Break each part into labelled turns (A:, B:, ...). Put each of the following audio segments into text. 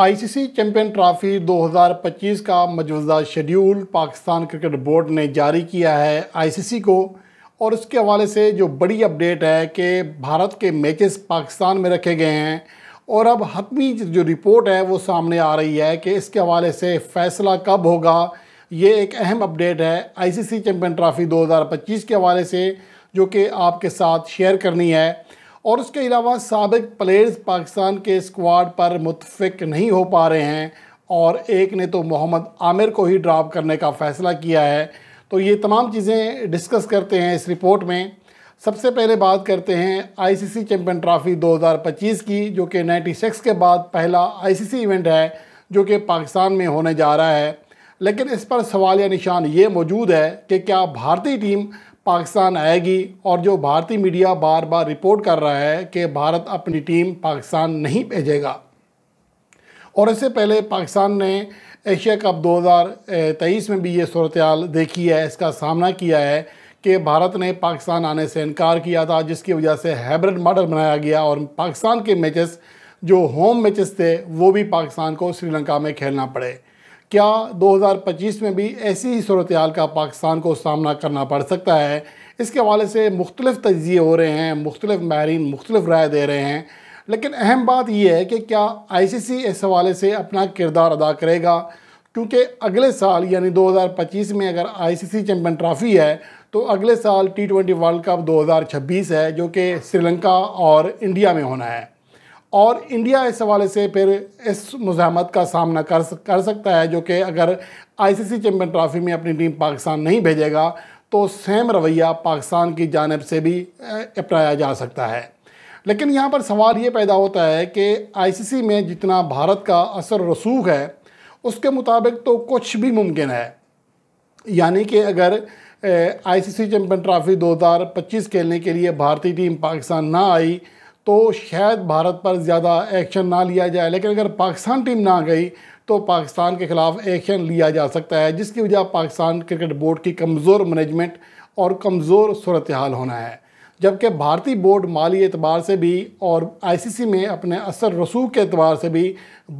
A: ICC champion trophy 2025 का मजवजा schedule Pakistan cricket board ने जारी किया है आईसीसी को और उसके हवाले से जो बड़ी अपडेट है कि भारत के मैचेस पाकिस्तान में रखे गए हैं और अब हतमी जो रिपोर्ट है वो सामने आ रही है कि इसके हवाले से फ़ैसला कब होगा ये एक अहम अपडेट है आईसीसी चैंपियन ट्रॉफी 2025 के हवाले से जो कि आपके साथ शेयर करनी है और उसके अलावा सबक प्लेयर्स पाकिस्तान के स्क्वाड पर मुतफिक नहीं हो पा रहे हैं और एक ने तो मोहम्मद आमिर को ही ड्राप करने का फ़ैसला किया है तो ये तमाम चीज़ें डिस्कस करते हैं इस रिपोर्ट में सबसे पहले बात करते हैं आईसीसी चैम्पियन ट्रॉफ़ी 2025 की जो कि 96 के बाद पहला आईसीसी इवेंट है जो कि पाकिस्तान में होने जा रहा है लेकिन इस पर सवाल या निशान ये मौजूद है कि क्या भारतीय टीम पाकिस्तान आएगी और जो भारतीय मीडिया बार बार रिपोर्ट कर रहा है कि भारत अपनी टीम पाकिस्तान नहीं भेजेगा और इससे पहले पाकिस्तान ने एशिया कप 2023 में भी ये सूरत देखी है इसका सामना किया है कि भारत ने पाकिस्तान आने से इनकार किया था जिसकी वजह से हैब्रिड मॉडल बनाया गया और पाकिस्तान के मैचेस जो होम मैचेस थे वो भी पाकिस्तान को श्रीलंका में खेलना पड़े क्या 2025 में भी ऐसी ही सूरत हाल का पाकिस्तान को सामना करना पड़ सकता है इसके हवाले से मुख्तलिफ तजिए हो रहे हैं मुख्तलिफ माहरीन मुख्तलिफ राय दे रहे हैं लेकिन अहम बात यह है कि क्या आई सी सी इस हवाले से अपना किरदार अदा करेगा क्योंकि अगले साल यानी 2025 में अगर आई सी सी चैम्पियन ट्राफी है तो अगले साल टी ट्वेंटी वर्ल्ड कप 2026 है जो कि श्रीलंका और इंडिया में होना है और इंडिया इस हवाले से फिर इस मुजामत का सामना कर कर सकता है जो कि अगर आईसीसी चैम्पियन ट्रॉफी में अपनी टीम पाकिस्तान नहीं भेजेगा तो सेम रवैया पाकिस्तान की जानब से भी अपनाया जा सकता है लेकिन यहाँ पर सवाल ये पैदा होता है कि आईसीसी में जितना भारत का असर रसूख है उसके मुताबिक तो कुछ भी मुमकिन है यानी कि अगर आईसीसी चैम्पियन ट्रॉफी 2025 खेलने के लिए भारतीय टीम पाकिस्तान ना आई तो शायद भारत पर ज़्यादा एक्शन ना लिया जाए लेकिन अगर पाकिस्तान टीम ना गई तो पाकिस्तान के ख़िलाफ़ एक्शन लिया जा सकता है जिसकी वजह पाकिस्तान क्रिकेट बोर्ड की कमज़ोर मैनेजमेंट और कमज़ोर सूरत हाल होना है जबकि भारतीय बोर्ड माली एतबार से भी और आईसीसी में अपने असर रसूख के एतबार से भी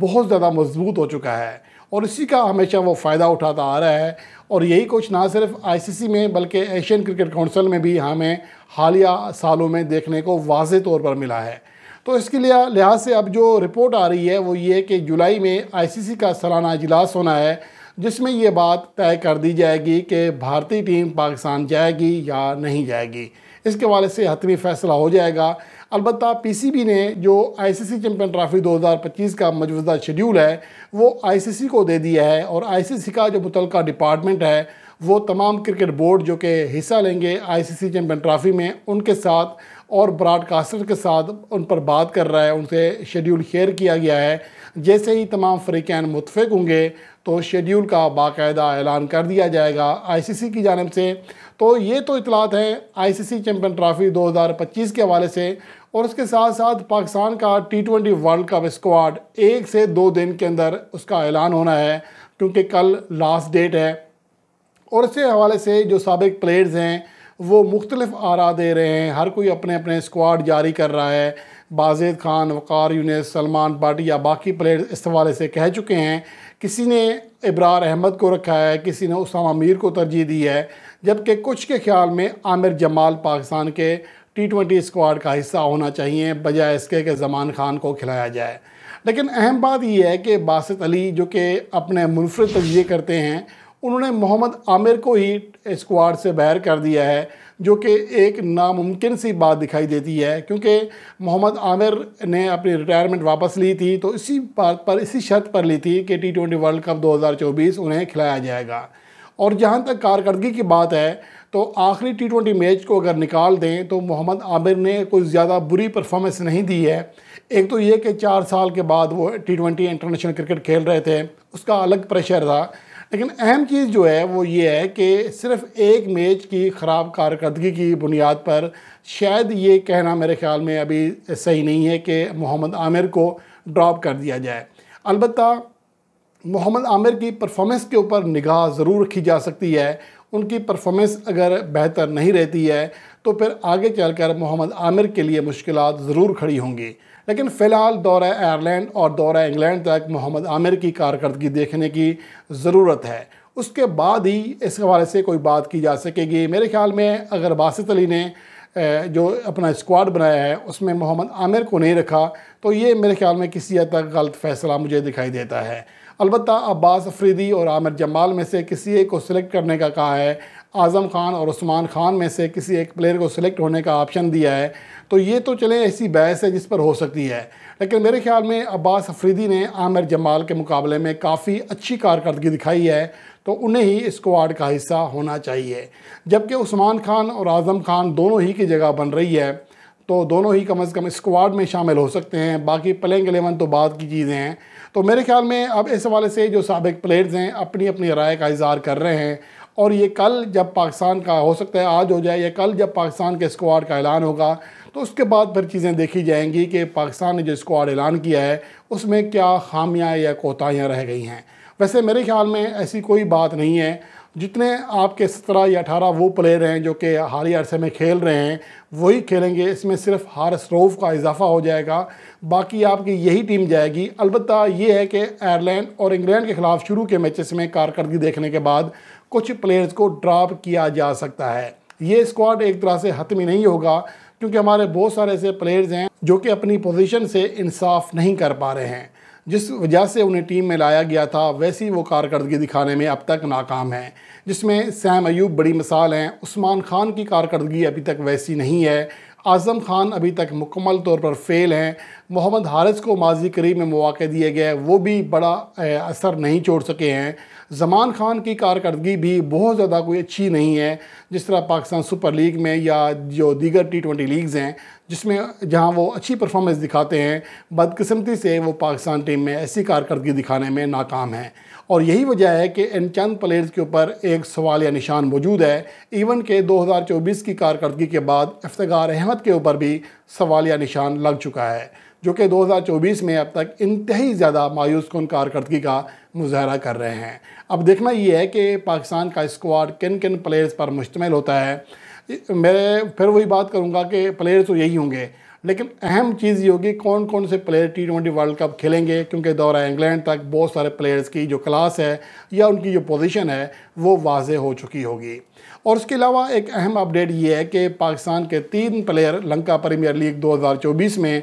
A: बहुत ज़्यादा मजबूत हो चुका है और इसी का हमेशा वो फ़ायदा उठाता आ रहा है और यही कुछ ना सिर्फ आईसीसी में बल्कि एशियन क्रिकेट काउंसिल में भी हमें हालिया सालों में देखने को वाज तौर पर मिला है तो इसके लिए लिहाज से अब जो रिपोर्ट आ रही है वो ये कि जुलाई में आई का सालाना अजलास होना है जिसमें ये बात तय कर दी जाएगी कि भारतीय टीम पाकिस्तान जाएगी या नहीं जाएगी इसके वाले से हतमी फैसला हो जाएगा अलबत् बी ने जो आई सी सी चैम्पियन ट्राफी दो हज़ार पच्चीस का मौजूदा शेड्यूल है वो आई सी सी को दे दिया है और आई सी सी का जो मुतल डिपार्टमेंट है वो तमाम क्रिकेट बोर्ड जो कि हिस्सा लेंगे आई सी सी चैम्पियन ट्राफी में उनके साथ और ब्रॉडकास्टर के साथ उन पर बात कर रहा है उनसे शेड्यूल शेयर किया गया है जैसे ही तमाम फ्रीकैन मुतफ़ होंगे तो शेड्यूल का बाकायदा ऐलान कर दिया जाएगा आईसीसी की जानब से तो ये तो इतलात हैं आईसीसी चैंपियन ट्रॉफ़ी 2025 के हवाले से और उसके साथ साथ पाकिस्तान का T twenty world cup squad एक से दो दिन के अंदर उसका ऐलान होना है क्योंकि कल लास्ट डेट है और इसके हवाले से जो सबक प्लेयर्स हैं वो मुख्तलिफ आरा दे रहे हैं हर कोई अपने अपने स्क्वाड जारी कर रहा है बाजेद खान वक़ार यूनिस सलमान पाटी या बाकी प्लेयर्स इस हवाले से कह चुके हैं किसी ने इब्रार अहमद को रखा है किसी ने उसामा मीर को तरजीह दी है जबकि कुछ के ख्याल में आमिर जमाल पाकिस्तान के टी ट्वेंटी स्क्वाड का हिस्सा होना चाहिए बजाय इसके कि जमान खान को खिलाया जाए लेकिन अहम बात यह है कि बासत अली जो कि अपने मुनफरद तजिए करते हैं उन्होंने मोहम्मद आमिर को ही स्क्वाड से बैर कर दिया है जो कि एक नामुमकिन सी बात दिखाई देती है क्योंकि मोहम्मद आमिर ने अपनी रिटायरमेंट वापस ली थी तो इसी बात पर इसी शर्त पर ली थी कि टी ट्वेंटी वर्ल्ड कप 2024 उन्हें खिलाया जाएगा और जहाँ तक कारकर्दगी की बात है तो आखिरी टी ट्वेंटी मैच को अगर निकाल दें तो मोहम्मद आमिर ने कोई ज़्यादा बुरी परफॉर्मेंस नहीं दी है एक तो ये कि चार साल के बाद वो टी ट्वेंटी इंटरनेशनल क्रिकेट खेल रहे थे उसका अलग प्रेशर था लेकिन अहम चीज़ जो है वो ये है कि सिर्फ एक मैच की ख़राब कारकर्दगी की बुनियाद पर शायद ये कहना मेरे ख्याल में अभी सही नहीं है कि मोहम्मद आमिर को ड्रॉप कर दिया जाए अलबत्ता मोहम्मद आमिर की परफॉर्मेंस के ऊपर निगाह ज़रूर रखी जा सकती है उनकी परफॉर्मेंस अगर बेहतर नहीं रहती है तो फिर आगे चलकर मोहम्मद आमिर के लिए मुश्किल ज़रूर खड़ी होंगी लेकिन फ़िलहाल दौरा आयरलैंड और दौरा इंग्लैंड तक मोहम्मद आमिर की कारकर्दगी देखने की ज़रूरत है उसके बाद ही इस हवाले से कोई बात की जा सकेगी मेरे ख्याल में अगर बासित अली ने जो अपना स्क्वाड बनाया है उसमें मोहम्मद आमिर को नहीं रखा तो ये मेरे ख्याल में किसी हद तक गलत फ़ैसला मुझे दिखाई देता है अलबत् अब्बास अफरीदी और आमिर जमाल में से किसी एक को सिलेक्ट करने का कहा है आज़म खान और उस्मान खान में से किसी एक प्लेयर को सिलेक्ट होने का ऑप्शन दिया है तो ये तो चलें ऐसी बहस है जिस पर हो सकती है लेकिन मेरे ख्याल में अब्बास अफरीदी ने आमिर जमाल के मुकाबले में काफ़ी अच्छी कारकर्दगी दिखाई है तो उन्हें ही स्क्वाड का हिस्सा होना चाहिए जबकि उस्मान खान और आज़म खान दोनों ही की जगह बन रही है तो दोनों ही कम से कम स्क्वाड में शामिल हो सकते हैं बाकी प्लेइंग एलेवन तो बाद की चीज़ें हैं तो मेरे ख्याल में अब इस हवाले से जो सबक प्लेयर्स हैं अपनी अपनी राय का इजहार कर रहे हैं और ये कल जब पाकिस्तान का हो सकता है आज हो जाए या कल जब पाकिस्तान के स्क्वाड का ऐलान होगा तो उसके बाद फिर चीज़ें देखी जाएंगी कि पाकिस्तान ने जो स्क्वाड ऐलान किया है उसमें क्या खामियाँ या कोताहियाँ रह गई हैं वैसे मेरे ख्याल में ऐसी कोई बात नहीं है जितने आपके सत्रह या अठारह वो प्लेयर हैं जो कि ही अरसे में खेल रहे हैं वही खेलेंगे इसमें सिर्फ हारस रोव का इजाफा हो जाएगा बाकी आपकी यही टीम जाएगी अलबत् ये है कि आयरलैंड और इंग्लैंड के ख़िलाफ़ शुरू के मैचेस में कारकर्दगी देखने के बाद कुछ प्लेयर्स को ड्राप किया जा सकता है ये स्क्वाड एक तरह से हतमी नहीं होगा क्योंकि हमारे बहुत सारे ऐसे प्लेयर्स हैं जो कि अपनी पोजीशन से इंसाफ नहीं कर पा रहे हैं जिस वजह से उन्हें टीम में लाया गया था वैसी वो कारकर्दगी दिखाने में अब तक नाकाम है जिसमें सैम अयूब बड़ी मिसाल हैं उस्मान खान की कारकर्दगी अभी तक वैसी नहीं है आज़म खान अभी तक मुकम्मल तौर पर फेल हैं मोहम्मद हारिस को माजी करीब में मौाक़े दिए गए वो भी बड़ा असर नहीं छोड़ सके हैं जमान खान की कारकर्दगी भी बहुत ज़्यादा कोई अच्छी नहीं है जिस तरह पाकिस्तान सुपर लीग में या जो दीगर टी ट्वेंटी लीग्स हैं जिसमें जहां वो अच्छी परफॉर्मेंस दिखाते हैं बदकिस्मती से वो पाकिस्तान टीम में ऐसी कारकर्दगी दिखाने में नाकाम हैं और यही वजह है कि इन चंद प्लेयर्स के ऊपर एक सवाल या निशान मौजूद है इवन के 2024 की कारकर्दगी के बाद इफ्तार अहमद के ऊपर भी सवाल या निशान लग चुका है जो कि 2024 में अब तक इंतहाई ज़्यादा मायूस कन कारकर्दगी का मुजाहरा कर रहे हैं अब देखना ये है कि पाकिस्तान का स्क्वाड किन किन प्लेयर्स पर मुश्तमल होता है मैं फिर वही बात करूँगा कि प्लेयर तो यही होंगे लेकिन अहम चीज़ ये होगी कौन कौन से player T twenty world cup खेलेंगे क्योंकि दौरा इंग्लैंड तक बहुत सारे प्लेयर्स की जो क्लास है या उनकी जो पोजीशन है वो वाज हो चुकी होगी और उसके अलावा एक अहम अपडेट ये है कि पाकिस्तान के तीन प्लेयर लंका प्रीमियर लीग 2024 में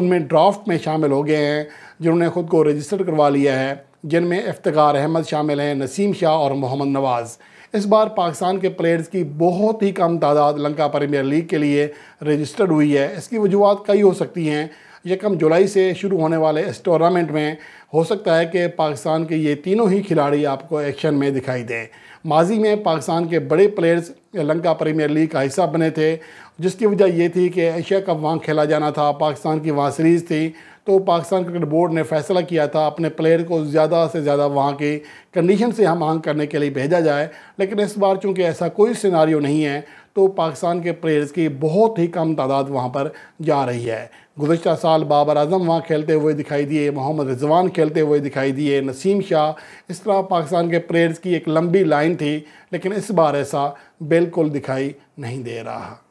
A: उनमें ड्राफ्ट में शामिल हो गए हैं जिन्होंने ख़ुद को रजिस्टर करवा लिया है जिनमें इफ्तार अहमद शामिल हैं नसीम शाह और मोहम्मद नवाज़ इस बार पाकिस्तान के प्लेयर्स की बहुत ही कम तादाद लंका प्रीमियर लीग के लिए रजिस्टर्ड हुई है इसकी वजूहत कई हो सकती हैं यकम जुलाई से शुरू होने वाले इस टूर्नामेंट में हो सकता है कि पाकिस्तान के ये तीनों ही खिलाड़ी आपको एक्शन में दिखाई दें माजी में पाकिस्तान के बड़े प्लेयर्स लंका प्रीमियर लीग का हिस्सा बने थे जिसकी वजह ये थी कि एशिया कप वहाँ खेला जाना था पाकिस्तान की वहाँ सीरीज़ थी तो पाकिस्तान क्रिकेट बोर्ड ने फैसला किया था अपने प्लेयर को ज़्यादा से ज़्यादा वहाँ के कंडीशन से हम मांग करने के लिए भेजा जाए लेकिन इस बार चूँकि ऐसा कोई सिनारियो नहीं है तो पाकिस्तान के प्लेयर्स की बहुत ही कम तादाद वहाँ पर जा रही है गुजशत साल बाबर अजम वहाँ खेलते हुए दिखाई दिए मोहम्मद रिजवान खेलते हुए दिखाई दिए नसीम शाह इस तरह पाकिस्तान के प्लेयर्स की एक लंबी लाइन थी लेकिन इस बार ऐसा बिल्कुल दिखाई नहीं दे रहा